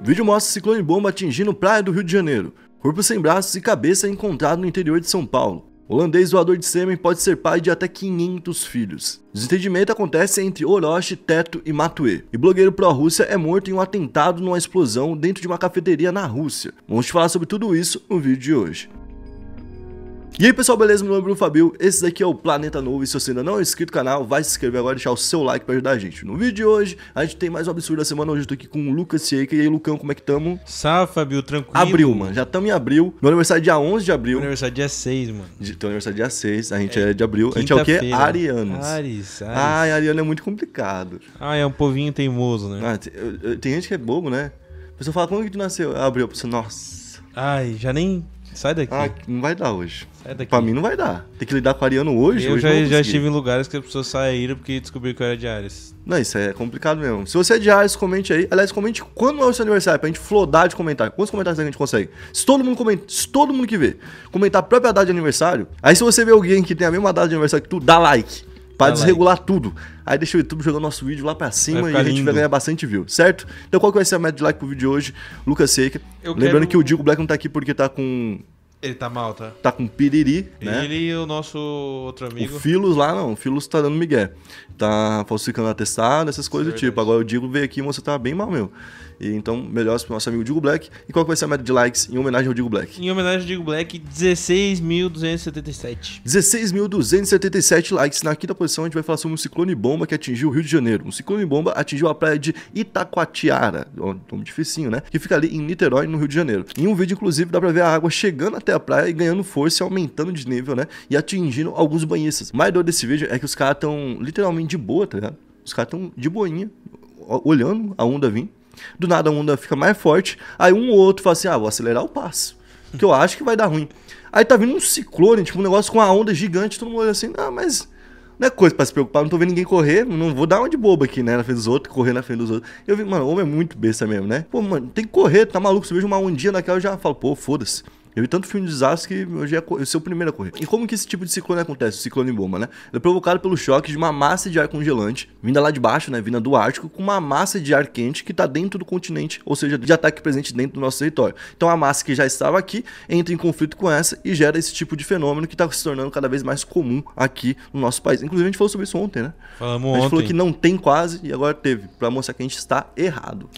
Vídeo mostra ciclone bomba atingindo praia do Rio de Janeiro. Corpo sem braços e cabeça é encontrado no interior de São Paulo. Holandês doador de sêmen pode ser pai de até 500 filhos. Desentendimento acontece entre Orochi, Teto e Matue. E blogueiro pró-Rússia é morto em um atentado numa explosão dentro de uma cafeteria na Rússia. Vamos te falar sobre tudo isso no vídeo de hoje. E aí pessoal, beleza? Meu nome é Bruno Fabio, esse daqui é o Planeta Novo e se você ainda não é inscrito no canal, vai se inscrever agora e deixar o seu like pra ajudar a gente. No vídeo de hoje, a gente tem mais um absurdo da semana, hoje eu tô aqui com o Lucas Sieca, e aí Lucão, como é que tamo? Salve Fabio, tranquilo? Abril, mano, já tamo em abril, meu aniversário é dia 11 de abril. Meu aniversário é dia 6, mano. De, teu aniversário é dia 6, a gente é, é de abril, a gente é o quê? Arianos. Ares, Ares. Ai, Ariano é muito complicado. Ah, é um povinho teimoso, né? Ah, tem, tem, gente que é bobo, né? A pessoa fala, quando que tu nasceu? Abril, a pessoa, nossa... Ai, já nem... Sai daqui. Ah, não vai dar hoje. É daqui. Pra mim não vai dar. Tem que lidar com Ariano hoje. Eu hoje já, já estive em lugares que as pessoas saíram porque descobriram que eu era de Ares. Não, isso é complicado mesmo. Se você é de Ares, comente aí. Aliás, comente quando é o seu aniversário, pra gente flodar de comentário. Quantos comentários a gente consegue? Se todo mundo comenta, se todo mundo que vê comentar a própria data de aniversário, aí se você vê alguém que tem a mesma data de aniversário que tu, dá like. Pra dá desregular like. tudo. Aí deixa o YouTube jogar nosso vídeo lá pra cima e a gente lindo. vai ganhar bastante view, certo? Então qual que vai ser a meta de like pro vídeo de hoje? Lucas Seca? Lembrando quero... que o Digo Black não tá aqui porque tá com ele tá mal, tá? Tá com piriri, né? Ele e o nosso outro amigo. O Filos lá, não. O Filos tá dando migué. Tá falsificando atestado, essas coisas do tipo. Agora o Digo veio aqui e você tá bem mal mesmo. E então, melhores pro nosso amigo Digo Black. E qual que vai ser a média de likes em homenagem ao Digo Black? Em homenagem ao Digo Black, 16.277. 16.277 likes. Na quinta posição, a gente vai falar sobre um ciclone bomba que atingiu o Rio de Janeiro. Um ciclone bomba atingiu a praia de Itacoatiara, um nome dificinho, né? Que fica ali em Niterói, no Rio de Janeiro. Em um vídeo, inclusive, dá pra ver a água chegando até a praia e ganhando força e aumentando de nível, né? E atingindo alguns banhistas. mais doido desse vídeo é que os caras estão literalmente de boa, tá ligado? Os caras estão de boinha, olhando a onda vir do nada a onda fica mais forte, aí um ou outro fala assim, ah, vou acelerar o passo, que eu acho que vai dar ruim. Aí tá vindo um ciclone, tipo um negócio com uma onda gigante, todo mundo olha assim, ah, mas não é coisa pra se preocupar, não tô vendo ninguém correr, não vou dar uma de boba aqui, né, na frente dos outros, correr na frente dos outros. Eu vi, mano, homem é muito besta mesmo, né? Pô, mano, tem que correr, tá maluco, se eu vejo uma ondinha daquela, eu já falo, pô, foda-se. Eu vi tanto filme de desastre que hoje é o o primeiro a correr. E como que esse tipo de ciclone acontece, o ciclone bomba, né? Ele é provocado pelo choque de uma massa de ar congelante, vinda lá de baixo, né, vinda do Ártico, com uma massa de ar quente que está dentro do continente, ou seja, de ataque presente dentro do nosso território. Então a massa que já estava aqui entra em conflito com essa e gera esse tipo de fenômeno que está se tornando cada vez mais comum aqui no nosso país. Inclusive a gente falou sobre isso ontem, né? Falamos ontem. A gente ontem. falou que não tem quase e agora teve, para mostrar que a gente está errado.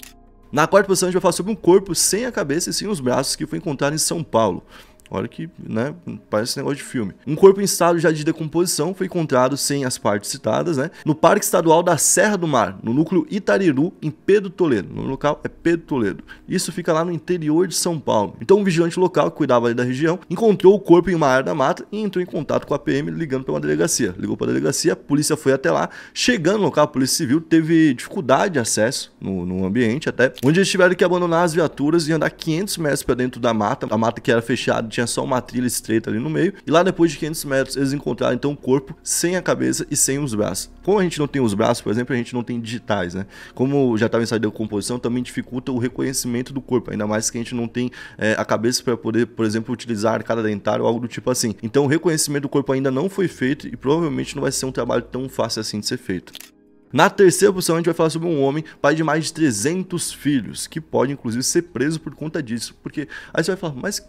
Na quarta posição, a gente vai falar sobre um corpo sem a cabeça e sem os braços que foi encontrado em São Paulo. Olha que, né, parece negócio de filme. Um corpo em estado já de decomposição foi encontrado sem as partes citadas, né, no Parque Estadual da Serra do Mar, no núcleo Itariru, em Pedro Toledo. O local é Pedro Toledo. Isso fica lá no interior de São Paulo. Então, um vigilante local que cuidava da região encontrou o corpo em uma área da mata e entrou em contato com a PM ligando para uma delegacia. Ligou para a delegacia, a polícia foi até lá. Chegando no local, a Polícia Civil teve dificuldade de acesso no, no ambiente até, onde eles tiveram que abandonar as viaturas e andar 500 metros para dentro da mata. A mata que era fechada tinha tinha só uma trilha estreita ali no meio. E lá depois de 500 metros, eles encontraram então o corpo sem a cabeça e sem os braços. Como a gente não tem os braços, por exemplo, a gente não tem digitais, né? Como já estava em saída de composição, também dificulta o reconhecimento do corpo, ainda mais que a gente não tem é, a cabeça para poder, por exemplo, utilizar a arcada dentária ou algo do tipo assim. Então o reconhecimento do corpo ainda não foi feito e provavelmente não vai ser um trabalho tão fácil assim de ser feito. Na terceira opção, a gente vai falar sobre um homem, pai de mais de 300 filhos, que pode inclusive ser preso por conta disso. Porque aí você vai falar, mas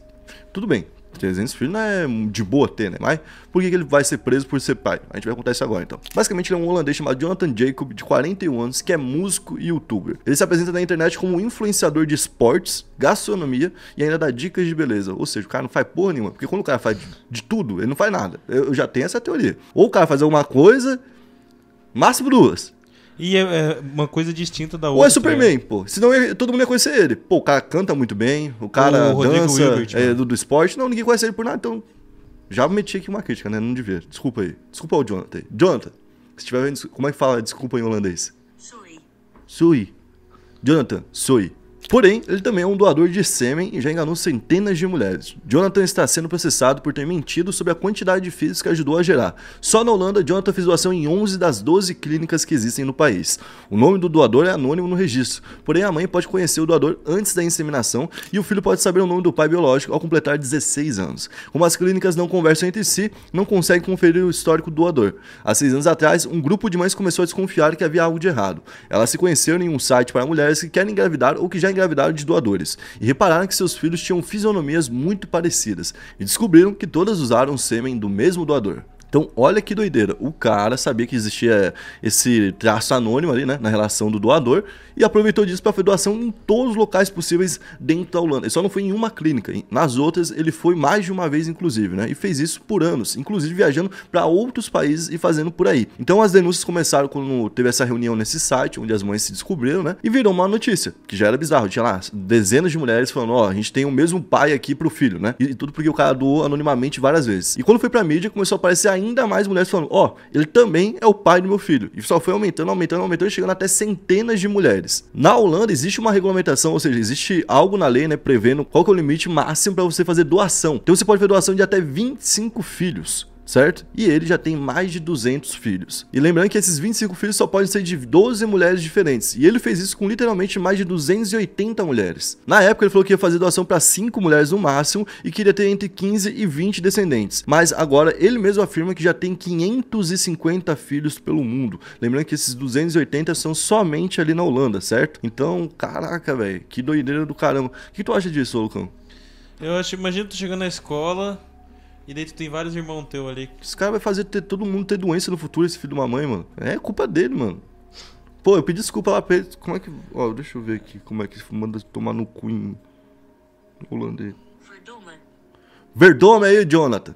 tudo bem, 300 filhos não é de boa ter, né? Mas por que, ele vai ser preso por ser pai? A gente vai contar isso agora, então. Basicamente, ele é um holandês chamado Jonathan Jacob, de 41 anos, que é músico e youtuber. Ele se apresenta na internet como influenciador de esportes, gastronomia e ainda dá dicas de beleza. Ou seja, o cara não faz porra nenhuma. Porque quando o cara faz de, tudo, ele não faz nada. Eu, eu já tenho essa teoria. Ou o cara faz alguma coisa, máximo duas. E é, é, uma coisa distinta da outra. Ou é Superman, né? pô. Senão ele, todo mundo ia conhecer ele. Pô, o cara canta muito bem, o cara o dança é, né? do, do esporte. Não, ninguém conhece ele por nada. Então, já meti aqui uma crítica, né? Não devia. Desculpa aí. Desculpa o Jonathan. Jonathan, se tiver vendo, como é que fala desculpa em holandês? Sui. Sui. Jonathan, sui. Porém, ele também é um doador de sêmen e já enganou centenas de mulheres. Jonathan está sendo processado por ter mentido sobre a quantidade de filhos que ajudou a gerar. Só na Holanda, Jonathan fez doação em 11 das 12 clínicas que existem no país. O nome do doador é anônimo no registro, porém a mãe pode conhecer o doador antes da inseminação e o filho pode saber o nome do pai biológico ao completar 16 anos. Como as clínicas não conversam entre si, não conseguem conferir o histórico do doador. Há seis anos atrás, um grupo de mães começou a desconfiar que havia algo de errado. Elas se conheceram em um site para mulheres que querem engravidar ou que já engravidaram engravidaram de doadores e repararam que seus filhos tinham fisionomias muito parecidas e descobriram que todas usaram o sêmen do mesmo doador. Então, olha que doideira. O cara sabia que existia esse traço anônimo ali, né, na relação do doador, e aproveitou disso para fazer doação em todos os locais possíveis dentro da Holanda. Ele só não foi em uma clínica. Nas outras, ele foi mais de uma vez, inclusive, né, e fez isso por anos, inclusive viajando para outros países e fazendo por aí. Então, as denúncias começaram quando teve essa reunião nesse site, onde as mães se descobriram, né, e virou uma notícia, que já era bizarro. Tinha lá dezenas de mulheres falando: ó, oh, a gente tem o mesmo pai aqui pro filho, né, e, tudo porque o cara doou anonimamente várias vezes. E quando foi pra mídia, começou a aparecer a ainda mais mulheres falando: ó, oh, ele também é o pai do meu filho. E só foi aumentando, aumentando, aumentando, chegando até centenas de mulheres. Na Holanda existe uma regulamentação, ou seja, existe algo na lei, né, prevendo qual que é o limite máximo para você fazer doação. Então você pode fazer doação de até 25 filhos certo? E ele já tem mais de 200 filhos. E lembrando que esses 25 filhos só podem ser de 12 mulheres diferentes. E ele fez isso com literalmente mais de 280 mulheres. Na época ele falou que ia fazer doação para 5 mulheres no máximo e queria ter entre 15 e 20 descendentes. Mas agora ele mesmo afirma que já tem 550 filhos pelo mundo. Lembrando que esses 280 são somente ali na Holanda, certo? Então, caraca, velho, que doideira do caramba. O que tu acha disso, Lucão? Eu acho, imagina tu chegando na escola, e daí tu tem vários irmãos teus ali. Esse cara vai fazer ter, todo mundo ter doença no futuro, esse filho de uma mãe, mano. É culpa dele, mano. Pô, eu pedi desculpa lá pra ele. Como é que. Ó, deixa eu ver aqui como é que manda tomar no cu em holandês. Verdoma. Verdoma aí, Jonathan.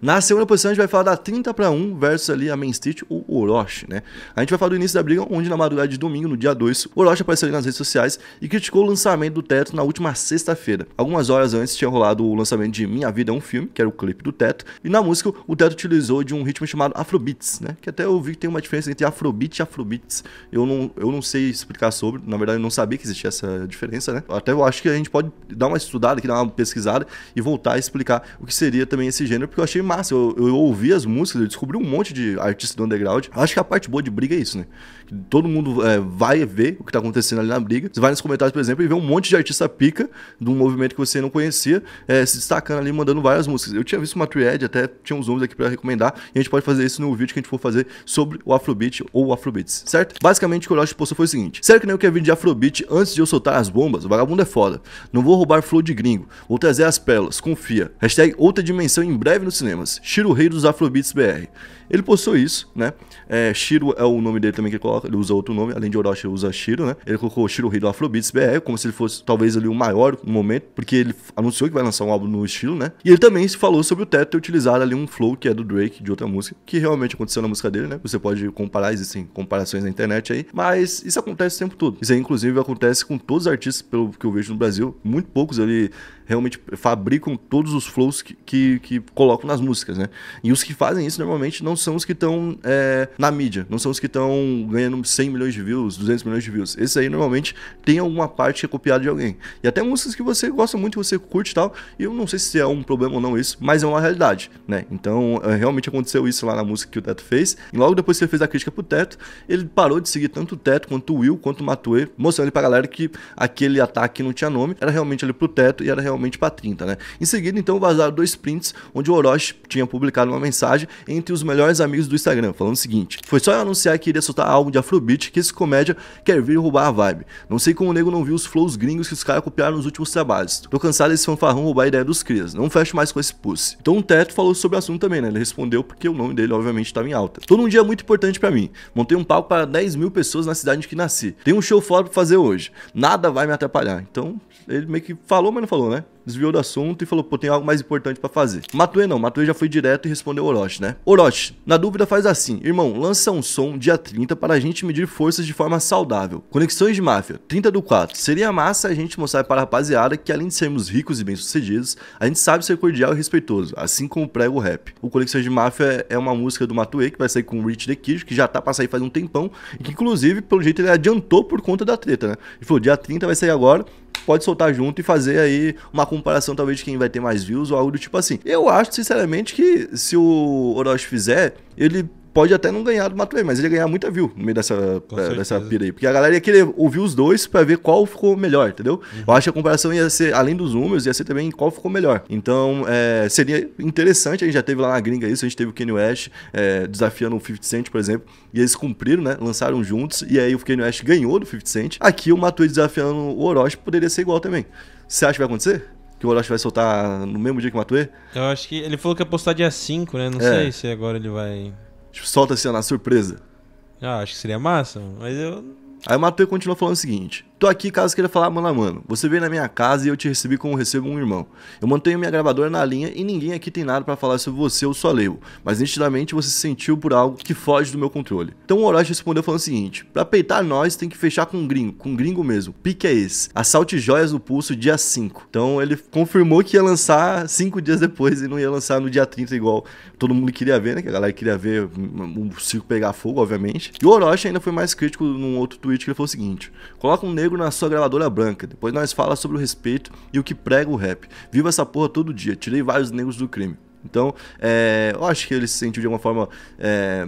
Na segunda posição, a gente vai falar da 30 para 1 versus ali a Main Street, o Orochi, né? A gente vai falar do início da briga, onde na madrugada de domingo, no dia 2, Orochi apareceu ali nas redes sociais e criticou o lançamento do Teto na última sexta-feira. Algumas horas antes tinha rolado o lançamento de Minha Vida é um Filme, que era o clipe do Teto, e na música o Teto utilizou de um ritmo chamado Afrobeats, né? Que até eu vi que tem uma diferença entre Afrobeat e Afrobeats. Eu não, eu não sei explicar sobre, na verdade eu não sabia que existia essa diferença, né? Até eu acho que a gente pode dar uma estudada aqui, dar uma pesquisada e voltar a explicar o que seria também esse gênero, porque eu achei massa. Eu, eu ouvi as músicas, eu descobri um monte de artistas do underground. Acho que a parte boa de briga é isso, né? Que todo mundo é, vai ver o que tá acontecendo ali na briga. Você vai nos comentários, por exemplo, e vê um monte de artista pica de um movimento que você não conhecia, é, se destacando ali, mandando várias músicas. Eu tinha visto uma triad, até tinha uns nomes aqui para recomendar, e a gente pode fazer isso no vídeo que a gente for fazer sobre o Afrobeat ou o Afrobeats, certo? Basicamente, o que o Lost postou foi o seguinte: Sério que nem eu quero vir de Afrobeat antes de eu soltar as bombas? O vagabundo é foda. Não vou roubar flow de gringo. Vou trazer as pelas confia. Hashtag outra dimensão em breve no cinema temas. Shiro, rei dos Afrobeats BR. Ele postou isso, né? É, Shiro é o nome dele também que ele coloca, ele usa outro nome, além de Orochi, ele usa Shiro, né? Ele colocou Shiro, rei do Afrobeats BR, como se ele fosse talvez ali o maior no momento, porque ele anunciou que vai lançar um álbum no estilo, né? E ele também se falou sobre o teto ter utilizado ali um flow que é do Drake, de outra música, que realmente aconteceu na música dele, né? Você pode comparar, existem comparações na internet aí, mas isso acontece o tempo todo. Isso aí, inclusive, acontece com todos os artistas, pelo que eu vejo no Brasil, muito poucos ali realmente fabricam todos os flows que, que, que, colocam nas músicas, né? E os que fazem isso normalmente não são os que estão é, na mídia, não são os que estão ganhando 100 milhões de views, 200 milhões de views. Esse aí normalmente tem alguma parte que é copiada de alguém. E até músicas que você gosta muito, você curte e tal. E eu não sei se é um problema ou não isso, mas é uma realidade, né? Então é, realmente aconteceu isso lá na música que o Teto fez. E logo depois que ele fez a crítica pro Teto, ele parou de seguir tanto o Teto quanto o Will, quanto o Matue, mostrando pra galera que aquele ataque não tinha nome, era realmente ali pro Teto e era realmente para 30, né? Em seguida, então, vazaram dois prints onde o Orochi tinha publicado uma mensagem entre os melhores amigos do Instagram, falando o seguinte: Foi só eu anunciar que iria soltar álbum de Afrobeat que esse comédia quer vir roubar a vibe. Não sei como o nego não viu os flows gringos que os caras copiaram nos últimos trabalhos. Tô cansado desse fanfarrão roubar a ideia dos crias. Não fecho mais com esse pussy. Então o Teto falou sobre o assunto também, né? Ele respondeu porque o nome dele, obviamente, estava em alta. Todo um dia muito importante para mim. Montei um palco para 10 mil pessoas na cidade em que nasci. Tem um show fora pra fazer hoje. Nada vai me atrapalhar. Então, ele meio que falou, mas não falou, né? desviou do assunto e falou, pô, tem algo mais importante para fazer. Matue não, Matue já foi direto e respondeu Orochi, né? Orochi, na dúvida faz assim, irmão, lança um som dia 30 para a gente medir forças de forma saudável. Conexões de máfia, 30 do 4. Seria massa a gente mostrar para a rapaziada que além de sermos ricos e bem-sucedidos, a gente sabe ser cordial e respeitoso, assim como prega o rap. O Conexões de Máfia é uma música do Matue que vai sair com o Rich The Kid, que já tá pra sair faz um tempão, e que inclusive, pelo jeito, ele adiantou por conta da treta, né? Ele falou, dia 30 vai sair agora, pode soltar junto e fazer aí uma comparação, talvez, de quem vai ter mais views ou algo do tipo assim. Eu acho, sinceramente, que se o Orochi fizer, ele pode até não ganhar do Matuei, mas ele ia ganhar muita view no meio dessa, é, dessa pira aí. Porque a galera ia querer ouvir os dois para ver qual ficou melhor, entendeu? Uhum. Eu acho que a comparação ia ser, além dos números, ia ser também qual ficou melhor. Então, é, seria interessante, a gente já teve lá na gringa isso, a gente teve o Kanye West é, desafiando o 50 Cent, por exemplo, e eles cumpriram, né? Lançaram juntos, e aí o Kanye West ganhou do 50 Cent. Aqui o Matuei desafiando o Orochi poderia ser igual também. Você acha que vai acontecer? que o Orochi vai soltar no mesmo dia que o Matue? Eu acho que ele falou que ia postar dia 5, né? Não é. sei se agora ele vai. Tipo, solta assim, na surpresa. Ah, acho que seria massa, mas eu. Aí o Matheus continua falando o seguinte: Tô aqui caso queira falar mano a mano. Você veio na minha casa e eu te recebi como recebo um irmão. Eu mantenho minha gravadora na linha e ninguém aqui tem nada para falar sobre você ou sua leio mas nitidamente você se sentiu por algo que foge do meu controle. Então o Orochi respondeu falando o seguinte: Pra peitar nós tem que fechar com um gringo, com um gringo mesmo. Pique é esse. Assalte joias no pulso dia 5. Então ele confirmou que ia lançar 5 dias depois e não ia lançar no dia 30 igual todo mundo queria ver, né? Que a galera queria ver o circo pegar fogo, obviamente. E o Orochi ainda foi mais crítico num outro tweet que ele falou o seguinte: Coloca um negro na sua gravadora branca. Depois nós fala sobre o respeito e o que prega o rap. Viva essa porra todo dia. Tirei vários negros do crime. Então, é, eu acho que ele se sentiu de alguma forma é,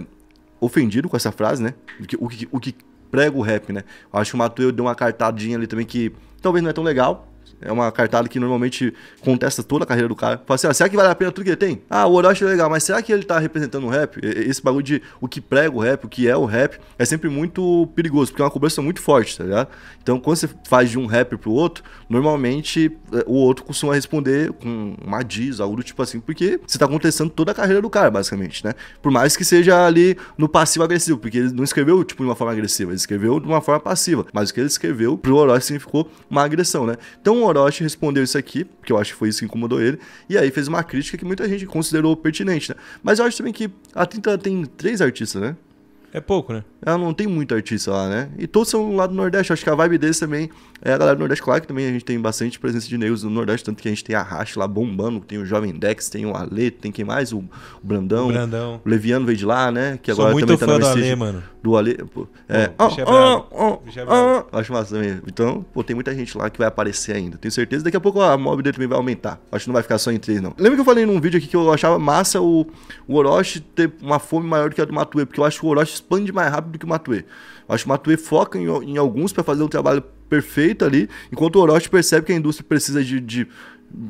ofendido com essa frase, né? O que, o que, o que prega o rap, né? Eu acho que o Matuê deu uma cartadinha ali também que talvez não é tão legal, é uma cartada que normalmente contesta toda a carreira do cara. Fala assim, ah, será que vale a pena tudo que ele tem? Ah, o Orochi é legal, mas será que ele tá representando o rap? Esse bagulho de o que prega o rap, o que é o rap, é sempre muito perigoso, porque é uma cobrança muito forte, tá ligado? Então, quando você faz de um rap pro outro, normalmente eh, o outro costuma responder com uma diz, algo do tipo assim, porque você tá contestando toda a carreira do cara, basicamente, né? Por mais que seja ali no passivo-agressivo, porque ele não escreveu, tipo, de uma forma agressiva, ele escreveu de uma forma passiva, mas o que ele escreveu pro Orochi significou uma agressão, né? Então, o Orochi respondeu isso aqui, porque eu acho que foi isso que incomodou ele, e aí fez uma crítica que muita gente considerou pertinente, né? Mas eu acho também que a Tinta tem três artistas, né? É pouco, né? Ela é, não tem muito artista lá, né? E todos são lá do Nordeste. Acho que a vibe deles também é a galera do Nordeste. Claro que também a gente tem bastante presença de negros no Nordeste, tanto que a gente tem a Racha lá bombando, tem o Jovem Dex, tem o Ale, tem quem mais? O Brandão. O Brandão. O Leviano veio de lá, né? Que agora muito também tá fã tá no do Ale, mano. Do Ale, pô. É. é, ah, ah, é ah, acho massa também. Então, pô, tem muita gente lá que vai aparecer ainda. Tenho certeza. Daqui a pouco a mob dele também vai aumentar. Acho que não vai ficar só em três, não. Lembra que eu falei num vídeo aqui que eu achava massa o, o Orochi ter uma fome maior do que a do Matue, porque eu acho que o Orochi expande mais rápido que o Matue. Acho que o Matue foca em, em alguns para fazer um trabalho perfeito ali, enquanto o Orochi percebe que a indústria precisa de, de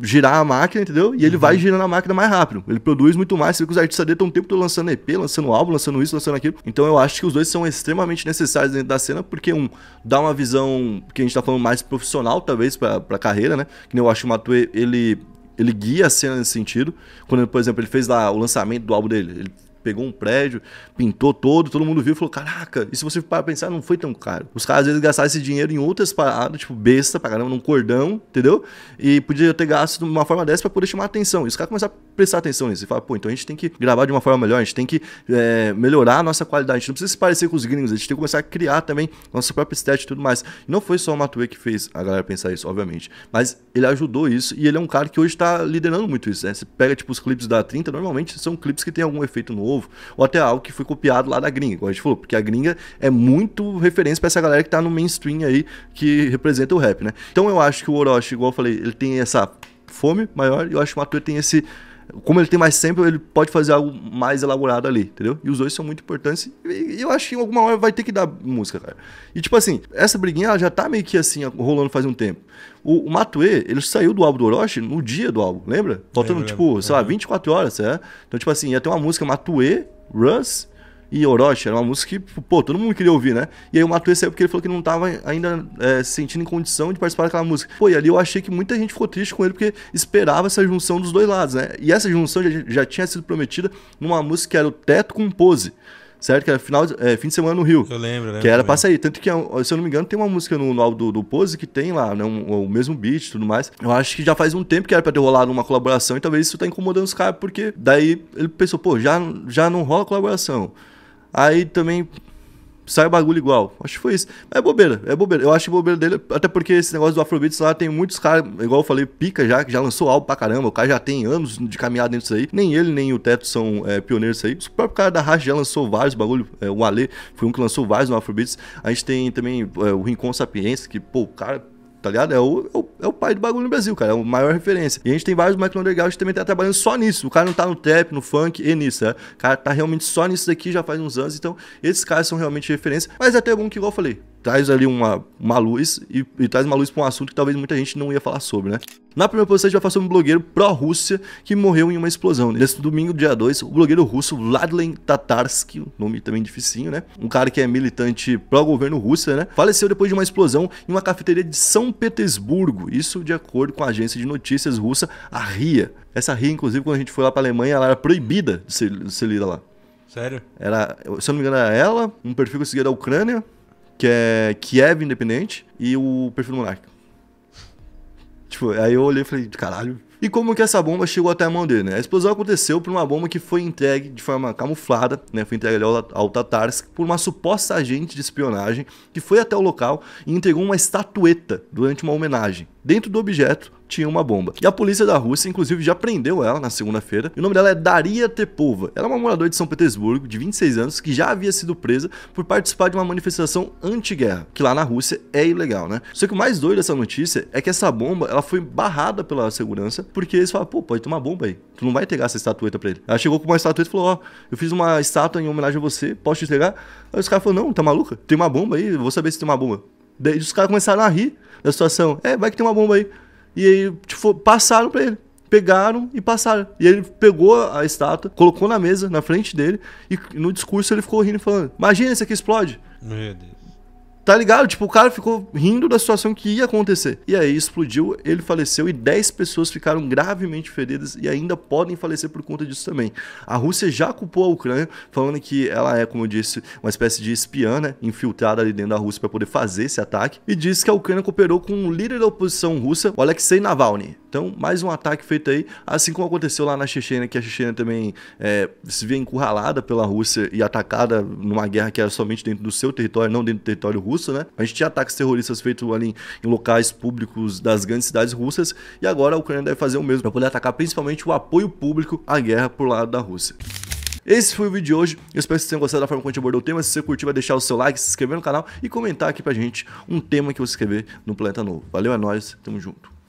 girar a máquina, entendeu? E ele uhum. vai girando a máquina mais rápido. Ele produz muito mais. Você vê que os artistas dele estão o tempo todo lançando EP, lançando álbum, lançando isso, lançando aquilo. Então eu acho que os dois são extremamente necessários dentro da cena, porque um dá uma visão que a gente tá falando mais profissional, talvez, pra, pra carreira, né? Que nem eu acho que o Matue, ele. Ele guia a cena nesse sentido. Quando, por exemplo, ele fez lá o lançamento do álbum dele, ele pegou um prédio, pintou todo, todo mundo viu e falou: Caraca, e se você para pensar, não foi tão caro. Os caras às vezes gastaram esse dinheiro em outras paradas, tipo besta pra caramba, num cordão, entendeu? E podia ter gasto de uma forma dessa pra poder chamar atenção. E os caras começaram a prestar atenção nisso. E falaram: Pô, então a gente tem que gravar de uma forma melhor, a gente tem que é, melhorar a nossa qualidade. A gente não precisa se parecer com os gringos, a gente tem que começar a criar também nossa própria estética e tudo mais. E não foi só o Matue que fez a galera pensar isso, obviamente. Mas ele ajudou isso e ele é um cara que hoje tá liderando muito isso. Né? Você pega, tipo, os clipes da 30, normalmente são clipes que tem algum efeito novo novo, ou até algo que foi copiado lá da gringa, como a gente falou, porque a gringa é muito referência para essa galera que tá no mainstream aí, que representa o rap, né? Então eu acho que o Orochi, igual eu falei, ele tem essa fome maior, e eu acho que o Matuê tem esse como ele tem mais tempo, ele pode fazer algo mais elaborado ali, entendeu? E os dois são muito importantes. E, eu acho que em alguma hora vai ter que dar música, cara. E tipo assim, essa briguinha ela já tá meio que assim, rolando faz um tempo. O, o Matue, ele saiu do álbum do Orochi no dia do álbum, lembra? Faltando, é, tipo, sei lá, 24 uhum. horas, é? Então, tipo assim, ia ter uma música Matue, Runs e Orochi, era uma música que, pô, todo mundo queria ouvir, né? E aí o Matuê saiu porque ele falou que não tava ainda é, se sentindo em condição de participar daquela música. Pô, e ali eu achei que muita gente ficou triste com ele porque esperava essa junção dos dois lados, né? E essa junção já, já tinha sido prometida numa música que era o Teto com Pose certo? Que era final, é, fim de semana no Rio. Eu lembro, né Que era pra sair. Tanto que, é se eu não me engano, tem uma música no, no álbum do, do, Pose que tem lá, né? Um, o mesmo beat e tudo mais. Eu acho que já faz um tempo que era pra ter rolado uma colaboração e talvez isso tá incomodando os caras, porque daí ele pensou, pô, já, já não rola colaboração. Aí também sai o bagulho igual. Acho que foi isso. Mas é bobeira, é bobeira. Eu acho que bobeira dele, até porque esse negócio do Afrobeats lá tem muitos caras, igual eu falei, pica já, que já lançou álbum pra caramba. O cara já tem anos de caminhada nisso aí. Nem ele, nem o Teto são é, pioneiros aí. O próprio cara da Raja já lançou vários bagulho. É, o Ale foi um que lançou vários no Afrobeats. A gente tem também é, o Rincon Sapiens, que, pô, o cara tá ligado? É o, é o, é o, pai do bagulho no Brasil, cara. É a maior referência. E a gente tem vários Michael underground que também tá trabalhando só nisso. O cara não tá no trap, no funk e nisso, né? O cara tá realmente só nisso daqui já faz uns anos. Então, esses caras são realmente referência. Mas é até algum que, igual eu falei, traz ali uma, uma luz e, e traz uma luz para um assunto que talvez muita gente não ia falar sobre, né? Na primeira posição a gente vai falar sobre um blogueiro pró-Rússia que morreu em uma explosão. Nesse domingo, dia 2, o blogueiro russo Vladlen Tatarsky, nome também dificinho, né? Um cara que é militante pró-governo russa, né? Faleceu depois de uma explosão em uma cafeteria de São Petersburgo. Isso de acordo com a agência de notícias russa, a RIA. Essa RIA, inclusive, quando a gente foi lá para Alemanha, ela era proibida de ser, de ser lida lá. Sério? Era, se eu não me engano, era ela, um perfil que seguia da Ucrânia, que é Kiev é Independente, e o perfil do Monarca. Tipo, aí eu olhei e falei, caralho. E como que essa bomba chegou até a mão dele, né? A explosão aconteceu por uma bomba que foi entregue de forma camuflada, né? Foi entregue ao, ao Tatarsk por uma suposta agente de espionagem que foi até o local e entregou uma estatueta durante uma homenagem. Dentro do objeto, tinha uma bomba. E a polícia da Rússia, inclusive, já prendeu ela na segunda-feira. o nome dela é Daria Tepova. Ela é uma moradora de São Petersburgo, de 26 anos, que já havia sido presa por participar de uma manifestação anti-guerra, que lá na Rússia é ilegal, né? Só que o mais doido dessa notícia é que essa bomba, ela foi barrada pela segurança, porque eles falaram, pô, pode tomar bomba aí. Tu não vai entregar essa estatueta pra ele. Ela chegou com uma estatueta e falou, ó, oh, eu fiz uma estátua em homenagem a você, posso te entregar? Aí os caras falaram, não, tá maluca? Tem uma bomba aí, vou saber se tem uma bomba. Daí os caras começaram a rir da situação. É, vai que tem uma bomba aí. E aí, tipo, passaram pra ele. Pegaram e passaram. E ele pegou a estátua, colocou na mesa, na frente dele, e no discurso ele ficou rindo e falando: Imagina, isso aqui explode. Meu Deus. Tá ligado? Tipo, o cara ficou rindo da situação que ia acontecer. E aí explodiu, ele faleceu e 10 pessoas ficaram gravemente feridas e ainda podem falecer por conta disso também. A Rússia já culpou a Ucrânia, falando que ela é, como eu disse, uma espécie de espiã, né, infiltrada ali dentro da Rússia para poder fazer esse ataque, e disse que a Ucrânia cooperou com o líder da oposição russa, o Alexei Navalny. Então, mais um ataque feito aí, assim como aconteceu lá na Chechênia, que a Chechênia também é, se vê encurralada pela Rússia e atacada numa guerra que era somente dentro do seu território, não dentro do território russo né? A gente tinha ataques terroristas feitos ali em locais públicos das grandes cidades russas e agora a Ucrânia deve fazer o mesmo para poder atacar principalmente o apoio público à guerra por lado da Rússia. Esse foi o vídeo de hoje. Eu espero que vocês tenham gostado da forma como a gente abordou o tema. Se você curtiu, vai deixar o seu like, se inscrever no canal e comentar aqui pra gente um tema que você quer ver no Planeta Novo. Valeu, é nóis, tamo junto.